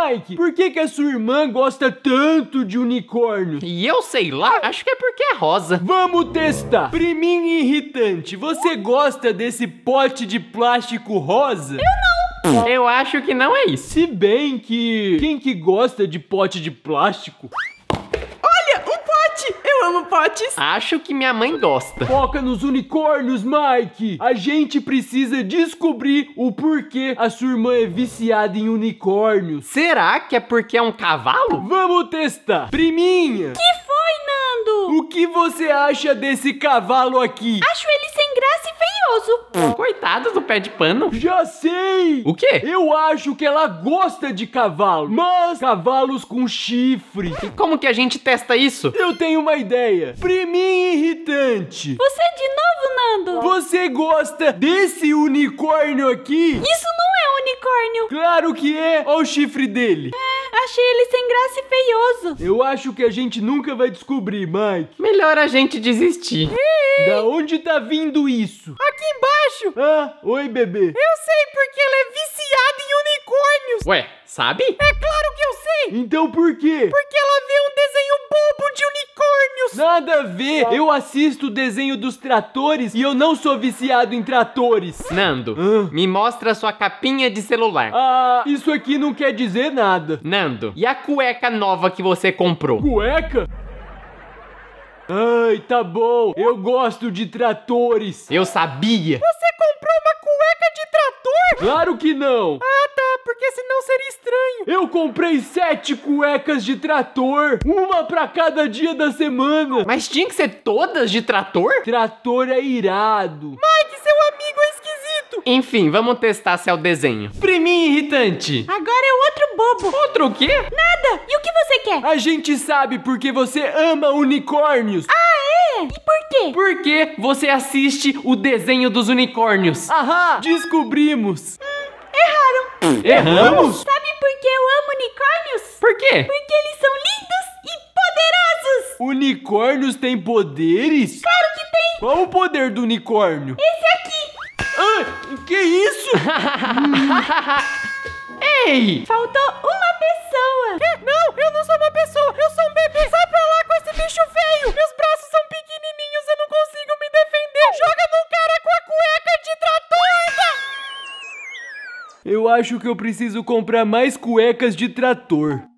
Mike, por que que a sua irmã gosta tanto de unicórnio? E eu sei lá, acho que é porque é rosa. Vamos testar. Priminho irritante, você gosta desse pote de plástico rosa? Eu não. Eu acho que não é isso. Se bem que quem que gosta de pote de plástico como Acho que minha mãe gosta. Foca nos unicórnios, Mike. A gente precisa descobrir o porquê a sua irmã é viciada em unicórnios. Será que é porque é um cavalo? Vamos testar. Priminha. Que foi, Nando? O que você acha desse cavalo aqui? Acho ele sem maravilhoso. Hum. Coitado do pé de pano. Já sei! O quê? Eu acho que ela gosta de cavalo, mas cavalos com chifre. E como que a gente testa isso? Eu tenho uma ideia. Priminha irritante. Você é de novo, Nando? Você gosta desse unicórnio aqui? Isso não é unicórnio. Claro que é. Olha o chifre dele. É. Achei ele sem graça e feioso. Eu acho que a gente nunca vai descobrir, Mike. Melhor a gente desistir. Ei. Da onde tá vindo isso? Aqui embaixo. Ah, oi, bebê. Eu sei porque ela é viciada em unicórnios. Ué, sabe? É claro que eu sei. Então por quê? Porque ela Nada a ver! Eu assisto o desenho dos tratores e eu não sou viciado em tratores. Nando, me mostra sua capinha de celular. Ah, isso aqui não quer dizer nada. Nando, e a cueca nova que você comprou? Cueca? Ai, tá bom. Eu gosto de tratores. Eu sabia. Você comprou uma cueca de trator? Claro que não. Ah não seria estranho. Eu comprei sete cuecas de trator, uma pra cada dia da semana. Mas tinha que ser todas de trator? Trator é irado. Mike, seu amigo é esquisito. Enfim, vamos testar se é o desenho. Priminho irritante. Agora é outro bobo. Outro o quê? Nada. E o que você quer? A gente sabe porque você ama unicórnios. Ah, é? E por quê? Porque você assiste o desenho dos unicórnios. Aham, descobrimos. Hum. Erramos? Sabe por que eu amo unicórnios? Por quê? Porque eles são lindos e poderosos. Unicórnios têm poderes? Claro que tem. Qual o poder do unicórnio? Esse aqui. Ah, que isso? hum. Ei! Faltou uma pessoa. Eu acho que eu preciso comprar mais cuecas de trator.